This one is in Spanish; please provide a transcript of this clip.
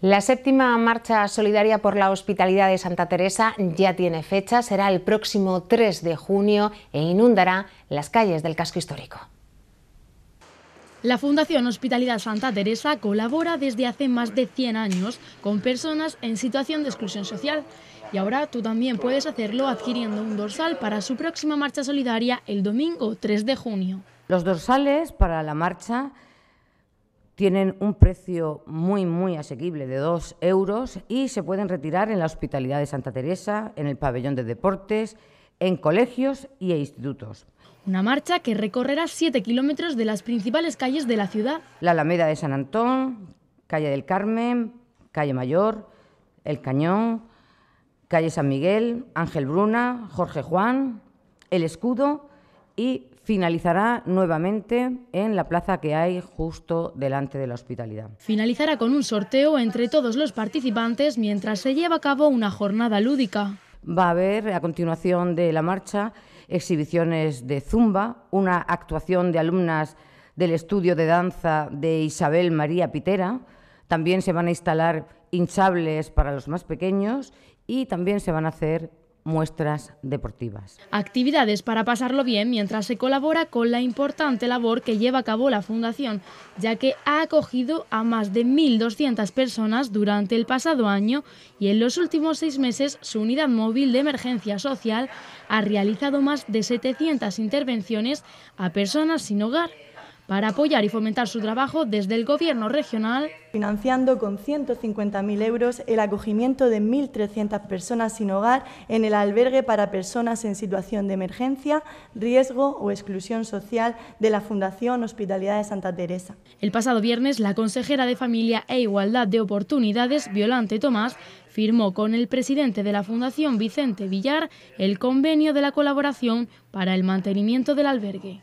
La séptima marcha solidaria por la hospitalidad de Santa Teresa ya tiene fecha, será el próximo 3 de junio e inundará las calles del casco histórico. La Fundación Hospitalidad Santa Teresa colabora desde hace más de 100 años con personas en situación de exclusión social y ahora tú también puedes hacerlo adquiriendo un dorsal para su próxima marcha solidaria el domingo 3 de junio. Los dorsales para la marcha tienen un precio muy, muy asequible de 2 euros y se pueden retirar en la Hospitalidad de Santa Teresa, en el Pabellón de Deportes, en colegios y e institutos. Una marcha que recorrerá 7 kilómetros de las principales calles de la ciudad. La Alameda de San Antón, Calle del Carmen, Calle Mayor, El Cañón, Calle San Miguel, Ángel Bruna, Jorge Juan, El Escudo y finalizará nuevamente en la plaza que hay justo delante de la hospitalidad. Finalizará con un sorteo entre todos los participantes mientras se lleva a cabo una jornada lúdica. Va a haber a continuación de la marcha exhibiciones de zumba, una actuación de alumnas del estudio de danza de Isabel María Pitera, también se van a instalar hinchables para los más pequeños y también se van a hacer muestras deportivas. Actividades para pasarlo bien mientras se colabora con la importante labor que lleva a cabo la Fundación, ya que ha acogido a más de 1.200 personas durante el pasado año y en los últimos seis meses su unidad móvil de emergencia social ha realizado más de 700 intervenciones a personas sin hogar para apoyar y fomentar su trabajo desde el Gobierno regional. Financiando con 150.000 euros el acogimiento de 1.300 personas sin hogar en el albergue para personas en situación de emergencia, riesgo o exclusión social de la Fundación Hospitalidad de Santa Teresa. El pasado viernes, la consejera de Familia e Igualdad de Oportunidades, Violante Tomás, firmó con el presidente de la Fundación Vicente Villar el convenio de la colaboración para el mantenimiento del albergue.